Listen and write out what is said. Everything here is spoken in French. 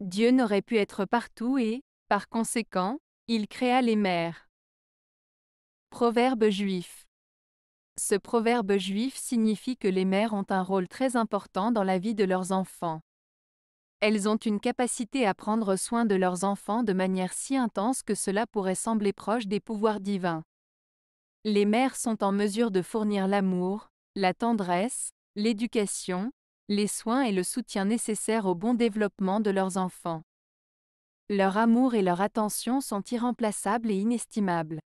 Dieu n'aurait pu être partout et, par conséquent, il créa les mères. Proverbe juif. Ce proverbe juif signifie que les mères ont un rôle très important dans la vie de leurs enfants. Elles ont une capacité à prendre soin de leurs enfants de manière si intense que cela pourrait sembler proche des pouvoirs divins. Les mères sont en mesure de fournir l'amour, la tendresse, l'éducation, les soins et le soutien nécessaires au bon développement de leurs enfants. Leur amour et leur attention sont irremplaçables et inestimables.